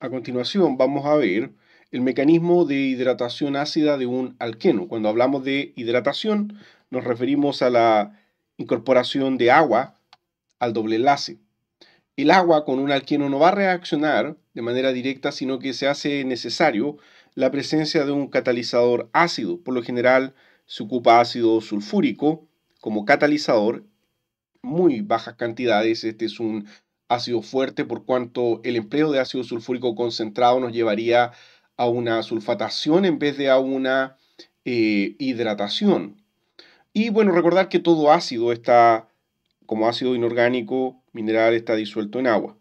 A continuación vamos a ver el mecanismo de hidratación ácida de un alqueno. Cuando hablamos de hidratación nos referimos a la incorporación de agua al doble enlace. El agua con un alqueno no va a reaccionar de manera directa, sino que se hace necesario la presencia de un catalizador ácido. Por lo general se ocupa ácido sulfúrico como catalizador, muy bajas cantidades, este es un ácido fuerte, por cuanto el empleo de ácido sulfúrico concentrado nos llevaría a una sulfatación en vez de a una eh, hidratación. Y bueno, recordar que todo ácido está, como ácido inorgánico mineral, está disuelto en agua.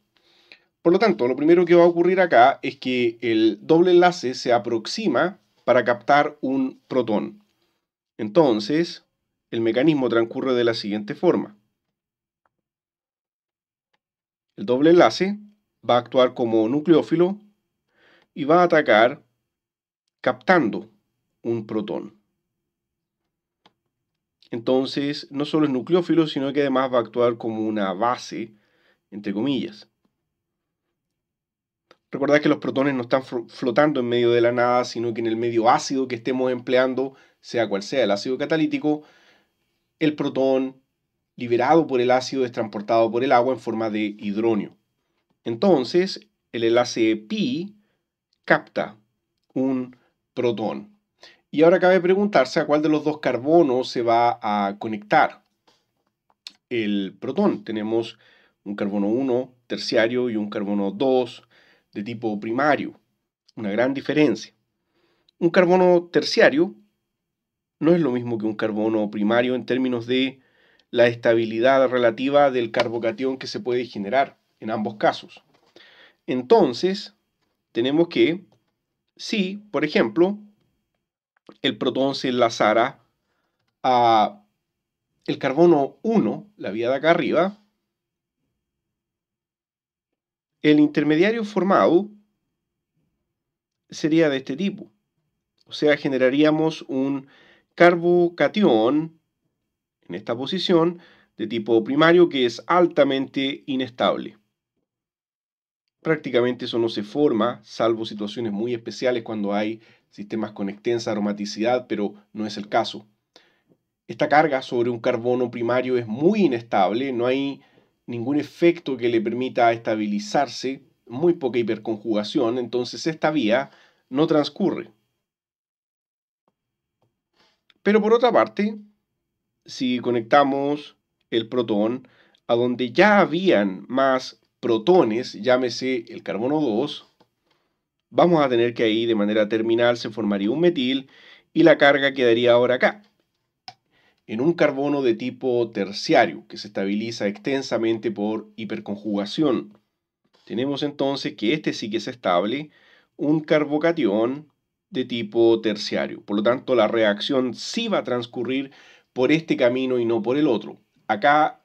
Por lo tanto, lo primero que va a ocurrir acá es que el doble enlace se aproxima para captar un protón. Entonces, el mecanismo transcurre de la siguiente forma. El doble enlace va a actuar como nucleófilo y va a atacar captando un protón. Entonces, no solo es nucleófilo, sino que además va a actuar como una base, entre comillas. Recordad que los protones no están flotando en medio de la nada, sino que en el medio ácido que estemos empleando, sea cual sea el ácido catalítico, el protón liberado por el ácido es transportado por el agua en forma de hidróneo. Entonces, el enlace pi capta un protón. Y ahora cabe preguntarse a cuál de los dos carbonos se va a conectar el protón. Tenemos un carbono 1 terciario y un carbono 2 de tipo primario. Una gran diferencia. Un carbono terciario no es lo mismo que un carbono primario en términos de la estabilidad relativa del carbocatión que se puede generar en ambos casos. Entonces, tenemos que, si, por ejemplo, el protón se enlazara a el carbono 1, la vía de acá arriba, el intermediario formado sería de este tipo. O sea, generaríamos un carbocatión en esta posición de tipo primario que es altamente inestable. Prácticamente eso no se forma, salvo situaciones muy especiales cuando hay sistemas con extensa aromaticidad, pero no es el caso. Esta carga sobre un carbono primario es muy inestable, no hay ningún efecto que le permita estabilizarse, muy poca hiperconjugación, entonces esta vía no transcurre. Pero por otra parte, si conectamos el protón a donde ya habían más protones, llámese el carbono 2, vamos a tener que ahí de manera terminal se formaría un metil y la carga quedaría ahora acá, en un carbono de tipo terciario que se estabiliza extensamente por hiperconjugación. Tenemos entonces que este sí que es estable, un carbocatión de tipo terciario. Por lo tanto, la reacción sí va a transcurrir por este camino y no por el otro. Acá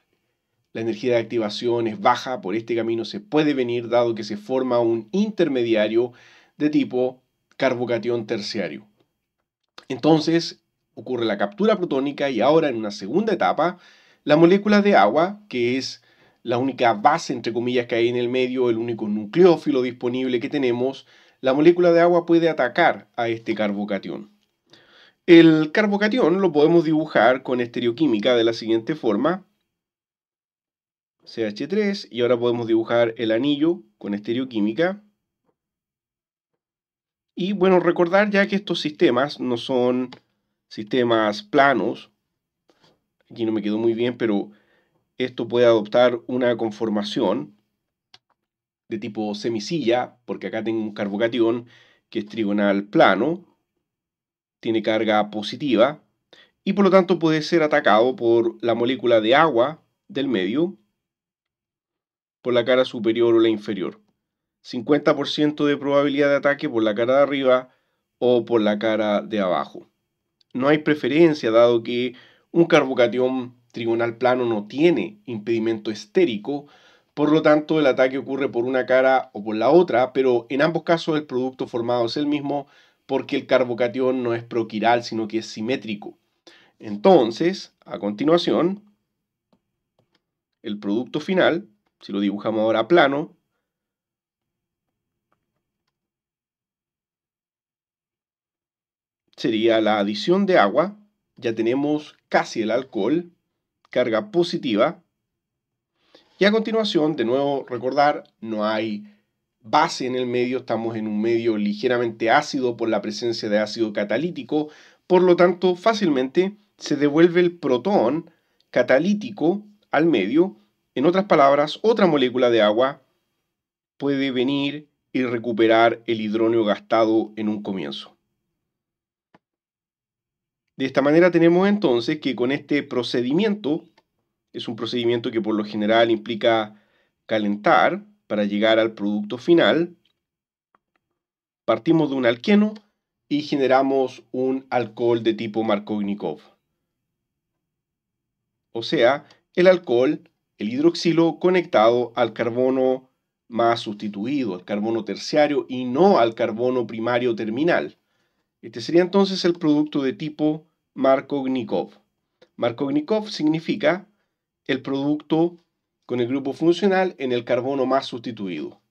la energía de activación es baja, por este camino se puede venir dado que se forma un intermediario de tipo carbocatión terciario. Entonces ocurre la captura protónica y ahora en una segunda etapa, la molécula de agua, que es la única base entre comillas que hay en el medio, el único nucleófilo disponible que tenemos, la molécula de agua puede atacar a este carbocatión. El carbocatión lo podemos dibujar con estereoquímica de la siguiente forma. CH3 y ahora podemos dibujar el anillo con estereoquímica. Y bueno, recordar ya que estos sistemas no son sistemas planos. Aquí no me quedó muy bien, pero esto puede adoptar una conformación de tipo semisilla, porque acá tengo un carbocatión que es trigonal plano, tiene carga positiva y por lo tanto puede ser atacado por la molécula de agua del medio, por la cara superior o la inferior. 50% de probabilidad de ataque por la cara de arriba o por la cara de abajo. No hay preferencia dado que un carbocatión trigonal plano no tiene impedimento estérico, por lo tanto el ataque ocurre por una cara o por la otra, pero en ambos casos el producto formado es el mismo, porque el carbocatión no es proquiral, sino que es simétrico. Entonces, a continuación, el producto final, si lo dibujamos ahora plano, sería la adición de agua, ya tenemos casi el alcohol, carga positiva, y a continuación, de nuevo recordar, no hay base en el medio, estamos en un medio ligeramente ácido por la presencia de ácido catalítico, por lo tanto fácilmente se devuelve el protón catalítico al medio. En otras palabras, otra molécula de agua puede venir y recuperar el hidróneo gastado en un comienzo. De esta manera tenemos entonces que con este procedimiento, es un procedimiento que por lo general implica calentar, para llegar al producto final, partimos de un alqueno y generamos un alcohol de tipo Markovnikov. O sea, el alcohol, el hidroxilo conectado al carbono más sustituido, al carbono terciario y no al carbono primario terminal. Este sería entonces el producto de tipo Markovnikov. Markovnikov significa el producto con el grupo funcional en el carbono más sustituido.